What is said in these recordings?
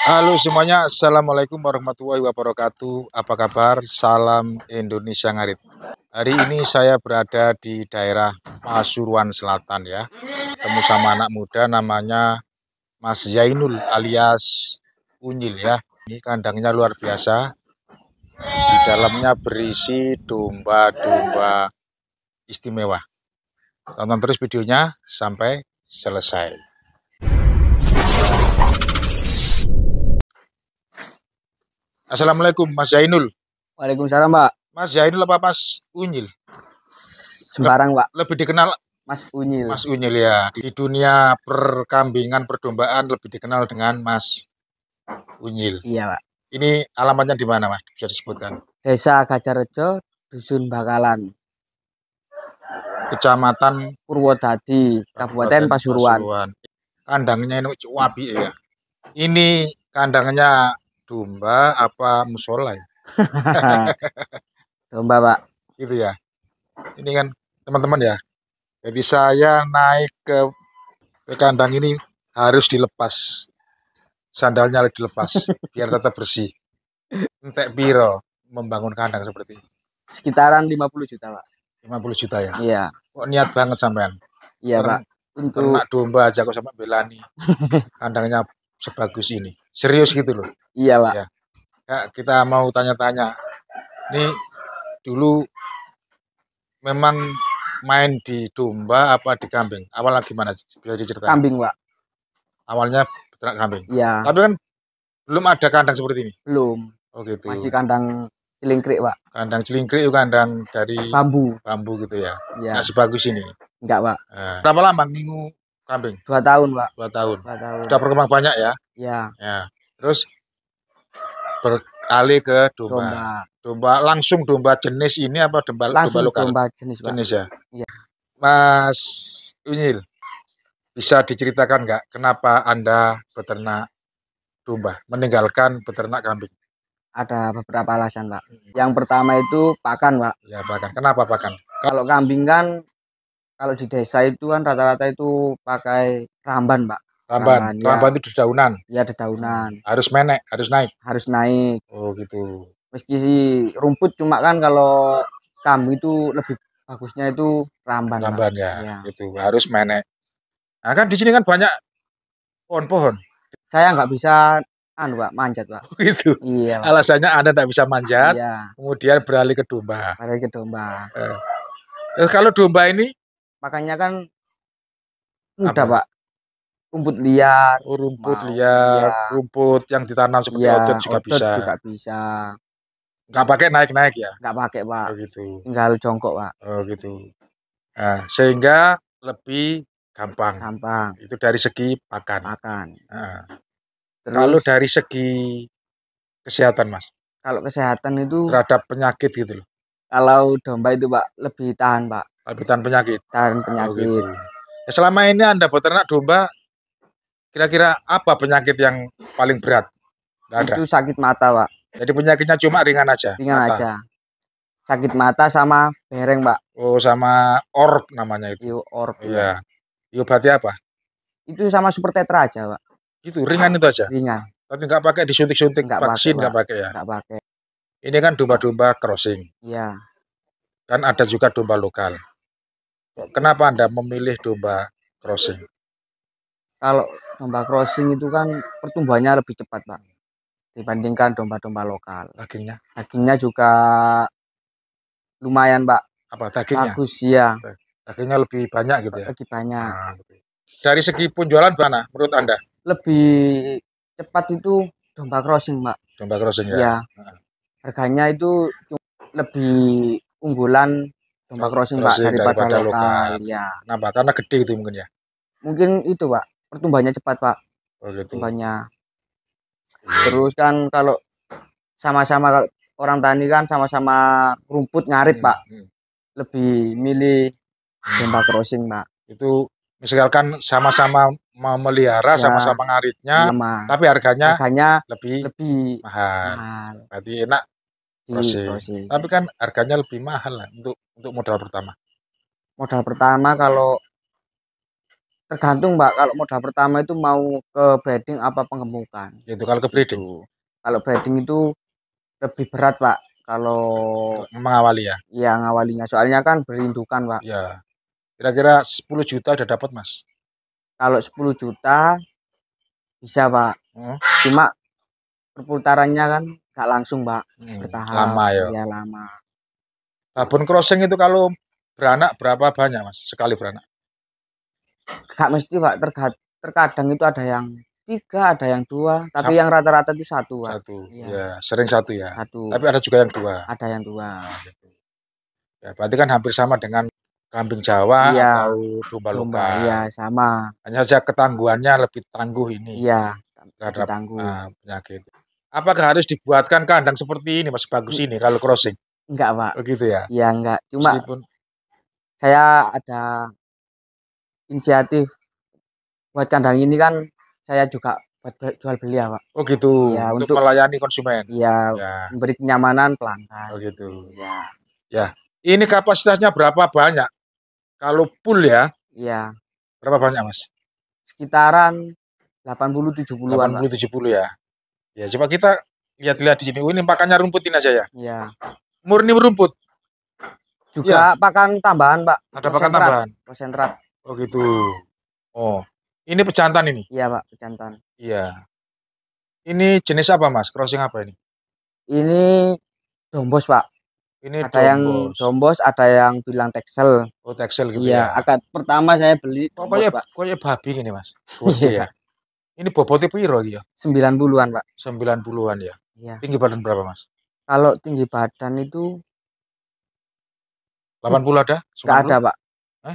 Halo semuanya, Assalamualaikum warahmatullahi wabarakatuh Apa kabar? Salam Indonesia Ngarit Hari ini saya berada di daerah Pasuruan Selatan ya Temu sama anak muda namanya Mas Zainul alias Unyil ya Ini kandangnya luar biasa Di dalamnya berisi domba-domba istimewa Tonton terus videonya sampai selesai Assalamualaikum Mas Zainul. Waalaikumsalam Pak. Mas Zainul apa Mas Unyil? Sembarang Pak. Lebih dikenal Mas Unyil. Mas Unyil ya. Di dunia perkambingan perdombaan lebih dikenal dengan Mas Unyil. Iya Pak. Ini alamatnya di mana Mas? Bisa disebutkan? Desa Gajarejo, Dusun Bakalan. Kecamatan Purwodadi, Kabupaten Pasuruan. Pasuruan. Kandangnya ini wabi ya. Ini kandangnya domba apa musola ya? domba pak gitu ya ini kan teman-teman ya jadi saya naik ke, ke kandang ini harus dilepas sandalnya harus dilepas biar tetap bersih entek biro membangun kandang seperti ini sekitaran 50 juta pak 50 juta ya iya kok niat banget sampean iya pak untuk domba aja kok sama belani kandangnya sebagus ini serius gitu loh Iya, Pak. Ya. kita mau tanya-tanya. Ini dulu memang main di domba apa di kambing? Awalnya gimana? Bisa diceritakan? Kambing, Pak. Awalnya beternak kambing. Iya. Tapi kan belum ada kandang seperti ini. Belum. Oh gitu. Masih kandang cilingkrik, Pak. Kandang cilingkrik itu kandang dari bambu. Bambu gitu ya. Iya. Nah, sebagus ini. Enggak, Pak. Nah. Berapa lama minggu kambing? Dua tahun, Pak. Dua tahun. Dua tahun. Sudah berkembang banyak ya? Iya. Ya. Terus beralih ke domba. domba. Domba langsung domba jenis ini apa domba langsung domba lokal? Domba jenis, jenis ya. Iya. Mas Unyil, bisa diceritakan nggak kenapa Anda beternak domba, meninggalkan beternak kambing? Ada beberapa alasan, Pak. Yang pertama itu pakan, Pak. Ya, pakan. Kenapa pakan? Kalau kambing kan kalau di desa itu kan rata-rata itu pakai ramban, Pak. Ramban, ramban, ya. itu dedaunan. Ya dedaunan. Harus menek, harus naik. Harus naik. Oh gitu. Meski si rumput cuma kan kalau kamu itu lebih bagusnya itu ramban. Ramban ya, ya. Itu harus menek. Nah kan di sini kan banyak pohon-pohon. Saya nggak bisa anu pak manjat pak oh, gitu iya pak. alasannya anda tidak bisa manjat iya. kemudian beralih ke domba beralih ke domba eh. Eh, kalau domba ini makanya kan mudah pak rumput liar oh, rumput liar, liar rumput yang ditanam seperti ya, otot juga otot bisa juga bisa nggak pakai naik naik ya nggak pakai pak oh, gitu tinggal jongkok pak oh gitu nah, sehingga lebih gampang gampang itu dari segi pakan pakan nah. lalu dari segi kesehatan mas kalau kesehatan itu terhadap penyakit gitu loh kalau domba itu pak lebih tahan pak lebih tahan penyakit tahan oh, penyakit oh, gitu. Ya, selama ini anda beternak domba Kira-kira apa penyakit yang paling berat? Gak ada. Itu sakit mata, Pak. Jadi penyakitnya cuma ringan aja. Ringan mata. aja. Sakit mata sama bereng, Pak. Oh, sama orb namanya itu. Iya, orb. Iya. Iya, iya berarti apa? Itu sama super tetra aja, Pak. Itu ringan itu aja. Ringan. Tapi enggak pakai disuntik-suntik vaksin nggak pakai ya. Nggak pakai. Ini kan domba-domba crossing. Iya. Kan ada juga domba lokal. Kenapa Anda memilih domba crossing? kalau domba crossing itu kan pertumbuhannya lebih cepat pak dibandingkan domba-domba lokal dagingnya dagingnya juga lumayan pak apa dagingnya bagus ya dagingnya lebih banyak gitu ya lebih banyak nah, dari segi penjualan mana menurut anda lebih cepat itu domba crossing pak domba crossing ya, ya. harganya itu lebih unggulan domba crossing, crossing pak daripada, daripada lokal. lokal ya nah karena gede itu mungkin ya mungkin itu pak pertumbuhannya cepat pak oh, gitu. pertumbuhannya terus kan kalau sama-sama kalau orang tani kan sama-sama rumput ngarit hmm, pak hmm. lebih milih tembak crossing pak itu misalkan sama-sama memelihara ya. sama-sama ya, ngaritnya sama. tapi harganya, harganya lebih lebih mahal, mahal. berarti enak crossing. crossing tapi kan harganya lebih mahal lah untuk untuk modal pertama modal pertama kalau tergantung mbak kalau modal pertama itu mau ke breeding apa pengemukan itu kalau ke breeding kalau breeding itu lebih berat pak kalau mengawali ya iya ngawalinya soalnya kan berindukan pak ya kira-kira 10 juta udah dapat mas kalau 10 juta bisa pak hmm? cuma perputarannya kan gak langsung pak hmm, bertahan lama ya, ya lama sabun crossing itu kalau beranak berapa banyak mas sekali beranak gak mesti pak terkadang itu ada yang tiga ada yang dua tapi satu. yang rata-rata itu satu pak. satu ya. ya sering satu ya satu tapi ada juga yang dua ada yang dua nah, gitu. ya berarti kan hampir sama dengan kambing Jawa iya, atau domba lokal iya sama hanya saja ketangguhannya lebih tangguh ini iya terhadap tangguh. Uh, penyakit apakah harus dibuatkan kandang seperti ini mas bagus ini kalau crossing enggak pak begitu oh, ya Iya enggak cuma Meskipun... saya ada inisiatif buat kandang ini kan saya juga buat jual beli ya pak oh gitu ya untuk, untuk melayani konsumen Iya. ya memberi kenyamanan pelanggan oh gitu ya ya ini kapasitasnya berapa banyak kalau full ya Iya. berapa banyak mas sekitaran 80 70-an 80 70 ya ya coba kita lihat-lihat di sini oh, ini pakannya rumputin aja ya Iya. murni rumput juga ya. pakan tambahan pak ada pakan tambahan konsentrat Oh gitu. Oh, ini pejantan ini? Iya pak, pejantan. Iya. Ini jenis apa mas? Crossing apa ini? Ini dombos pak. Ini ada dombos. yang dombos, ada yang bilang teksel. Oh teksel gitu iya, ya. Akad pertama saya beli. Dombos, pokoknya, pak. pokoknya babi ini mas. Iya. ya. Ini bobotnya piro ya? Sembilan puluhan Pak. Sembilan puluhan ya. Iya. Tinggi badan berapa, Mas? Kalau tinggi badan itu Delapan puluh ada? Enggak ada, Pak.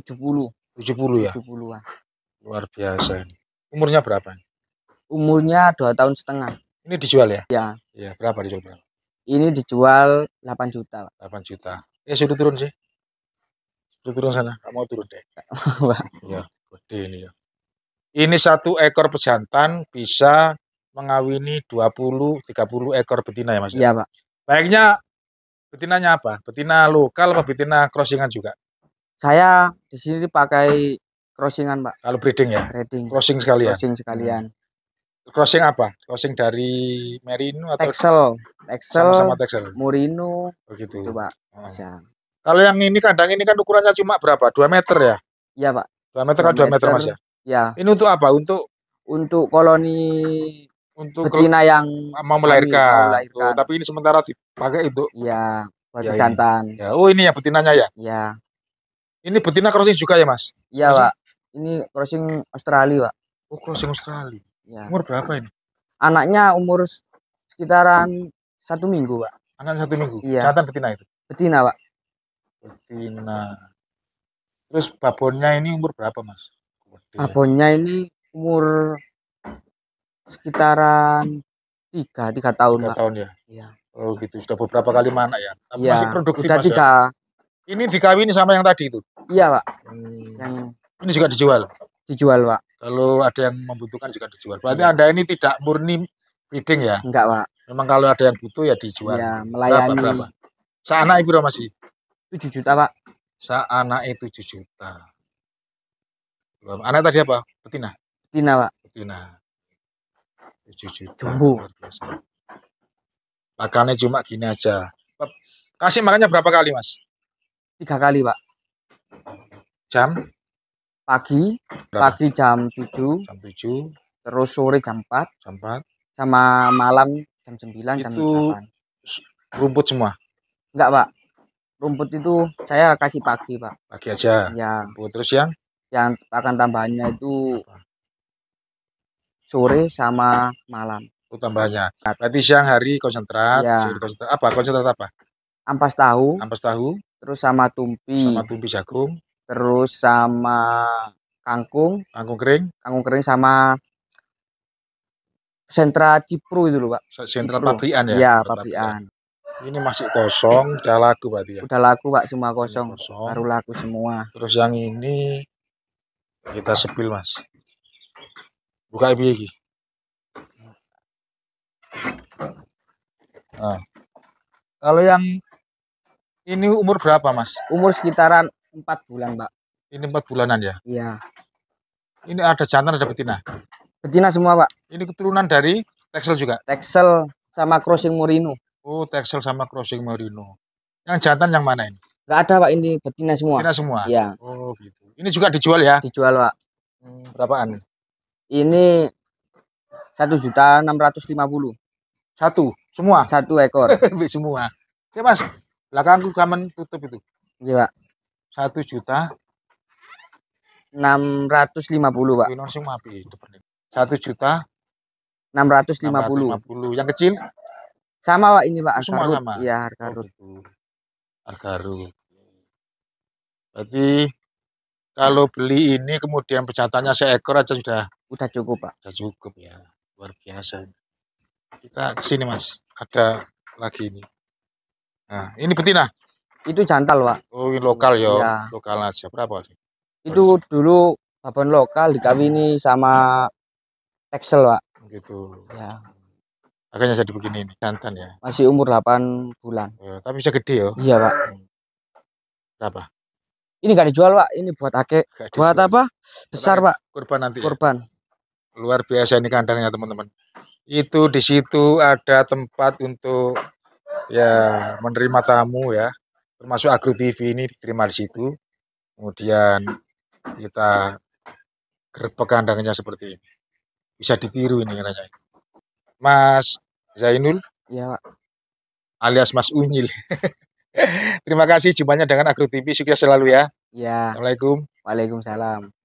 Tujuh puluh. 70 ya? 70-an. Luar biasa ini. Umurnya berapa? Umurnya dua tahun setengah. Ini dijual ya? Ya. Iya, berapa dijual? Berapa? Ini dijual delapan juta. delapan juta. Ya sudah turun sih. Sudah turun sana, nggak mau turun deh. ya gede ini ya. Ini satu ekor pejantan bisa mengawini dua puluh tiga puluh ekor betina ya Mas? Iya, Pak. Baiknya betinanya apa? Betina lokal apa betina crossingan juga? Saya di sini pakai crossingan, Pak. Kalau breeding ya? Breeding. Crossing sekalian. Crossing sekalian. Hmm. Crossing apa? Crossing dari Merino atau Texel? Texel. Sama, -sama Texel. Murino. Begitu. Oh, ya? Gitu, Pak. Hmm. Kalau yang ini kandang ini kan ukurannya cuma berapa? Dua meter ya? Iya, Pak. Dua meter kan dua meter, meter Mas ya? Ya. Ini untuk apa? Untuk untuk koloni untuk betina yang mau melahirkan. melahirkan. Tuh, tapi ini sementara sih. Pakai itu. Iya, buat ya, iya. jantan. Ya, oh ini ya betinanya ya? Iya. Ini betina crossing juga ya, Mas? Iya, Pak. Ini crossing Australia, Pak. Oh, crossing Australia. Ya. Umur berapa ini? Anaknya umur sekitaran satu minggu, Pak. Anak satu minggu. Iya. Catatan betina itu. Betina, Pak. Betina. Terus babonnya ini umur berapa, Mas? Betina. Babonnya ini umur sekitaran tiga tiga tahun tiga tahun ya iya oh gitu sudah beberapa kali mana ya tapi iya. ya, masih produktif sudah tiga ya? Ini dikawini sama yang tadi itu? Iya, Pak. Hmm. Yang ini juga dijual? Dijual, Pak. Kalau ada yang membutuhkan juga dijual. Berarti iya. Anda ini tidak murni breeding ya? Enggak, Pak. Memang kalau ada yang butuh ya dijual. Iya, melayani. Berapa, berapa? Seanak Ibu masih? Tujuh juta, Pak. Seanak itu tujuh juta. Anak tadi apa? Betina? Betina, Pak. Betina. 7 juta. Jumbo. Makannya cuma gini aja. Kasih makannya berapa kali, Mas? tiga kali pak jam pagi Berapa? pagi jam tujuh jam tujuh terus sore jam empat jam empat sama malam jam sembilan itu jam 8 rumput semua enggak pak rumput itu saya kasih pagi pak pagi aja ya rumput terus yang yang akan tambahannya itu sore sama malam itu oh, tambahannya berarti siang hari konsentrat ya. konsentrat apa konsentrat apa ampas tahu ampas tahu terus sama tumpi sama tumpi jagung terus sama kangkung kangkung kering kangkung kering sama sentra cipru itu loh pak sentra cipru. pabrikan ya ya pabrikan ini masih kosong udah laku berarti ya udah laku pak semua kosong, kosong. baru laku semua terus yang ini kita sepil mas buka ibu lagi nah. kalau yang ini umur berapa, Mas? Umur sekitaran empat bulan, Mbak. Ini empat bulanan ya? Iya. Ini ada jantan, ada betina? Betina semua, Pak. Ini keturunan dari Texel juga? Texel sama crossing Merino. Oh, Texel sama crossing Merino. Yang jantan yang mana ini? Enggak ada, Pak. Ini betina semua. Betina semua? Iya. Oh, gitu. Ini juga dijual ya? Dijual, Pak. Hmm, berapaan? Ini satu juta enam ratus lima puluh. Satu? Semua? Satu ekor. semua. Oke, Mas belakangku kamen tutup itu iya pak satu juta enam ratus lima puluh pak itu ini satu juta enam ratus lima puluh yang kecil sama pak ini pak harga Semua sama iya harga oh, gitu. harga rut berarti kalau beli ini kemudian pecatannya seekor aja sudah udah cukup pak sudah cukup ya luar biasa kita kesini mas ada lagi ini Nah, ini betina. Itu jantal, Pak. Oh, ini lokal ya. ya. Lokal aja berapa sih? Itu dulu babon lokal dikawini sama Texel, Pak. Gitu. Ya. Akhirnya jadi begini ini, jantan ya. Masih umur 8 bulan. Ya, tapi bisa gede ya. Iya, Pak. Hmm. Berapa? Ini gak dijual, Pak. Ini buat ake. Buat apa? Besar, Pak. Kurban nanti. Ya? Kurban. Ya? Luar biasa ini kandangnya, teman-teman. Itu di situ ada tempat untuk ya menerima tamu ya, termasuk Agro TV ini diterima di situ. Kemudian kita gerbek kandangnya seperti ini. Bisa ditiru ini katanya. Mas Zainul? Ya, Alias Mas Unyil. Terima kasih jumpanya dengan Agro TV. Sukses selalu ya. Ya. Assalamualaikum. Waalaikumsalam.